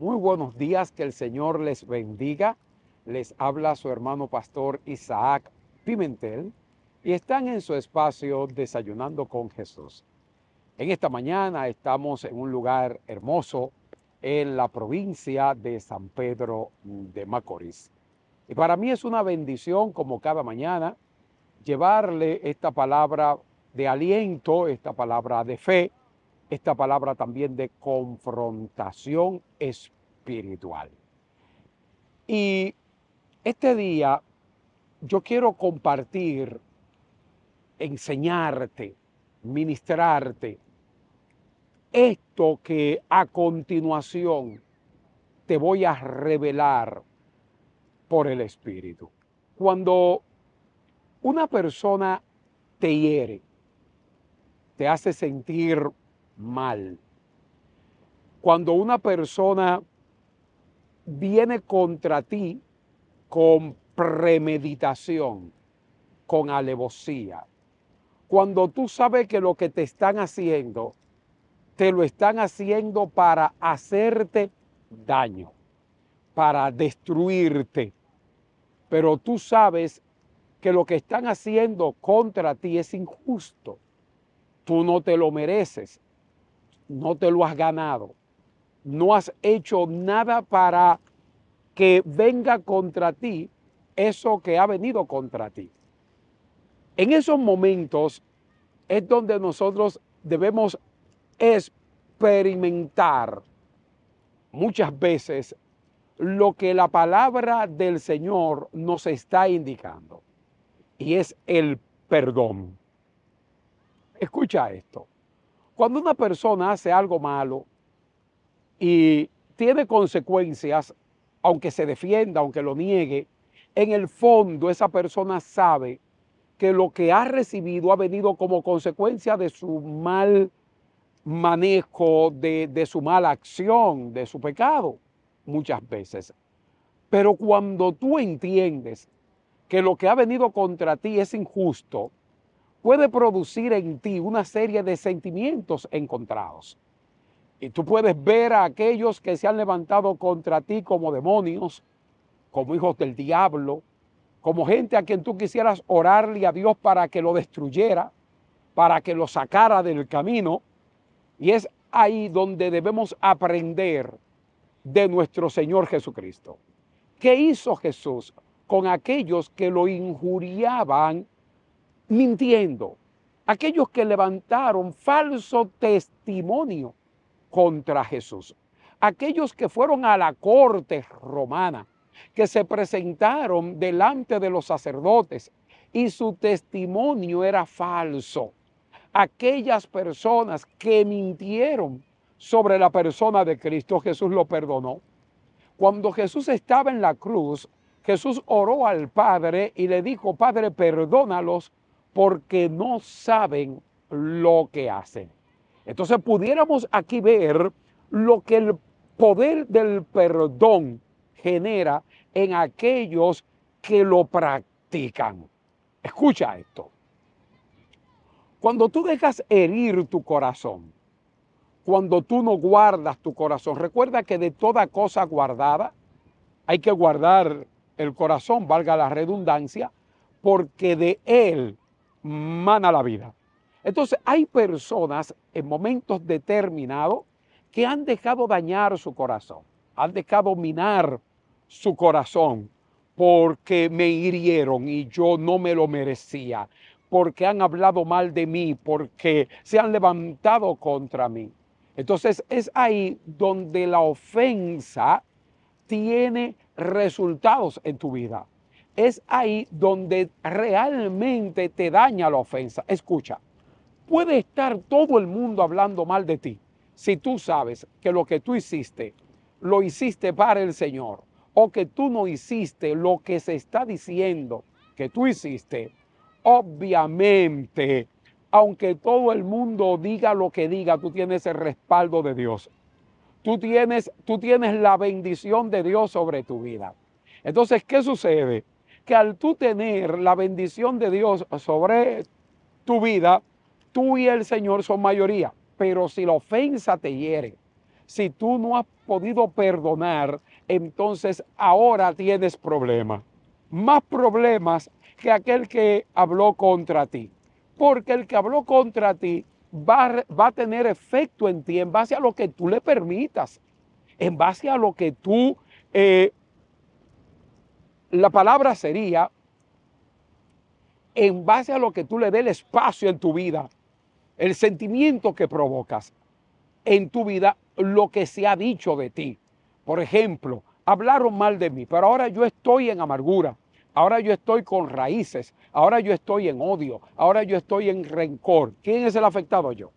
Muy buenos días, que el Señor les bendiga. Les habla su hermano pastor Isaac Pimentel y están en su espacio desayunando con Jesús. En esta mañana estamos en un lugar hermoso en la provincia de San Pedro de Macorís. Y para mí es una bendición, como cada mañana, llevarle esta palabra de aliento, esta palabra de fe, esta palabra también de confrontación espiritual. Y este día yo quiero compartir, enseñarte, ministrarte esto que a continuación te voy a revelar por el Espíritu. Cuando una persona te hiere, te hace sentir mal. Cuando una persona viene contra ti con premeditación, con alevosía, cuando tú sabes que lo que te están haciendo, te lo están haciendo para hacerte daño, para destruirte, pero tú sabes que lo que están haciendo contra ti es injusto, tú no te lo mereces, no te lo has ganado. No has hecho nada para que venga contra ti eso que ha venido contra ti. En esos momentos es donde nosotros debemos experimentar muchas veces lo que la palabra del Señor nos está indicando, y es el perdón. Escucha esto. Cuando una persona hace algo malo y tiene consecuencias, aunque se defienda, aunque lo niegue, en el fondo esa persona sabe que lo que ha recibido ha venido como consecuencia de su mal manejo, de, su mala acción, de su pecado, muchas veces. Pero cuando tú entiendes que lo que ha venido contra ti es injusto, puede producir en ti una serie de sentimientos encontrados. Y tú puedes ver a aquellos que se han levantado contra ti como demonios, como hijos del diablo, como gente a quien tú quisieras orarle a Dios para que lo destruyera, para que lo sacara del camino. Y es ahí donde debemos aprender de nuestro Señor Jesucristo. ¿Qué hizo Jesús con aquellos que lo injuriaban mintiendo, aquellos que levantaron falso testimonio contra Jesús, aquellos que fueron a la corte romana, que se presentaron delante de los sacerdotes y su testimonio era falso. Aquellas personas que mintieron sobre la persona de Cristo, Jesús lo perdonó. Cuando Jesús estaba en la cruz, Jesús oró al Padre y le dijo, Padre, perdónalos porque no saben lo que hacen. Entonces pudiéramos aquí ver lo que el poder del perdón genera en aquellos que lo practican. Escucha esto. Cuando tú dejas herir tu corazón, cuando tú no guardas tu corazón, recuerda que de toda cosa guardada hay que guardar el corazón, valga la redundancia, porque de él mana la vida. Entonces, hay personas en momentos determinados que han dejado dañar su corazón, han dejado minar su corazón porque me hirieron y yo no me lo merecía, porque han hablado mal de mí, porque se han levantado contra mí. Entonces es ahí donde la ofensa tiene resultados en tu vida es ahí donde realmente te daña la ofensa. Escucha, puede estar todo el mundo hablando mal de ti si tú sabes que lo que tú hiciste lo hiciste para el Señor o que tú no hiciste lo que se está diciendo que tú hiciste. Obviamente, aunque todo el mundo diga lo que diga, tú tienes el respaldo de Dios. Tú tienes, tú tienes la bendición de Dios sobre tu vida. Entonces, ¿qué sucede? que al tú tener la bendición de Dios sobre tu vida, tú y el Señor son mayoría. Pero si la ofensa te hiere, si tú no has podido perdonar, entonces ahora tienes problemas. Más problemas que aquel que habló contra ti. Porque el que habló contra ti va, va a tener efecto en ti en base a lo que tú le permitas, en base a lo que tú eh, la palabra sería, en base a lo que tú le des el espacio en tu vida, el sentimiento que provocas en tu vida, lo que se ha dicho de ti. Por ejemplo, hablaron mal de mí, pero ahora yo estoy en amargura, ahora yo estoy con raíces, ahora yo estoy en odio, ahora yo estoy en rencor. ¿Quién es el afectado? Yo.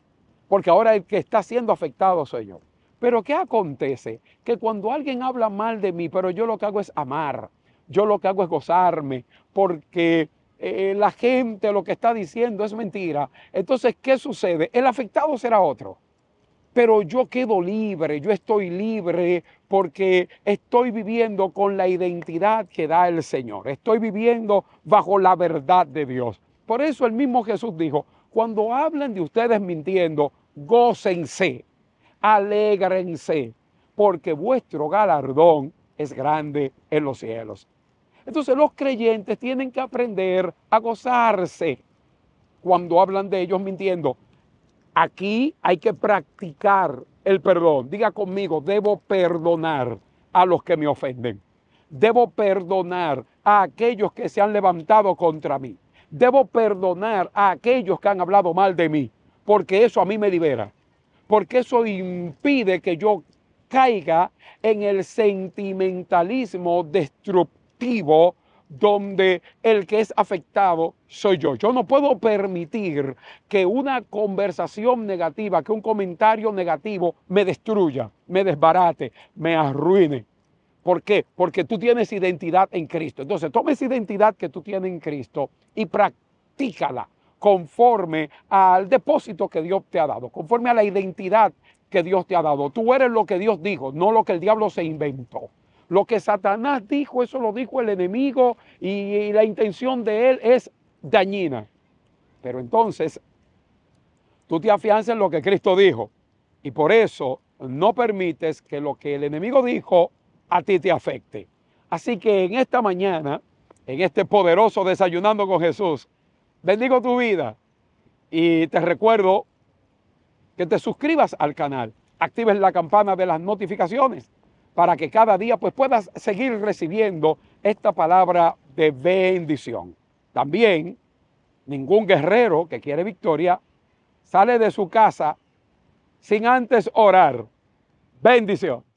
Porque ahora el que está siendo afectado soy yo. Pero ¿qué acontece? Que cuando alguien habla mal de mí, pero yo lo que hago es amar, yo lo que hago es gozarme, porque eh, la gente lo que está diciendo es mentira. Entonces, ¿qué sucede? El afectado será otro. Pero yo quedo libre, yo estoy libre porque estoy viviendo con la identidad que da el Señor, estoy viviendo bajo la verdad de Dios. Por eso el mismo Jesús dijo, cuando hablan de ustedes mintiendo, gócense, alégrense, porque vuestro galardón es grande en los cielos. Entonces los creyentes tienen que aprender a gozarse cuando hablan de ellos mintiendo. Aquí hay que practicar el perdón. Diga conmigo, debo perdonar a los que me ofenden. Debo perdonar a aquellos que se han levantado contra mí. Debo perdonar a aquellos que han hablado mal de mí, porque eso a mí me libera, porque eso impide que yo caiga en el sentimentalismo destructivo donde el que es afectado soy yo. Yo no puedo permitir que una conversación negativa, que un comentario negativo me destruya, me desbarate, me arruine. ¿Por qué? Porque tú tienes identidad en Cristo. Entonces, toma esa identidad que tú tienes en Cristo y practícala conforme al depósito que Dios te ha dado, conforme a la identidad que Dios te ha dado. Tú eres lo que Dios dijo, no lo que el diablo se inventó. Lo que Satanás dijo, eso lo dijo el enemigo y, la intención de él es dañina. Pero entonces, tú te afianzas en lo que Cristo dijo y por eso no permites que lo que el enemigo dijo a ti te afecte. Así que en esta mañana, en este poderoso desayunando con Jesús, bendigo tu vida y te recuerdo que te suscribas al canal, actives la campana de las notificaciones para que cada día pues, puedas seguir recibiendo esta palabra de bendición. También ningún guerrero que quiere victoria sale de su casa sin antes orar. Bendición.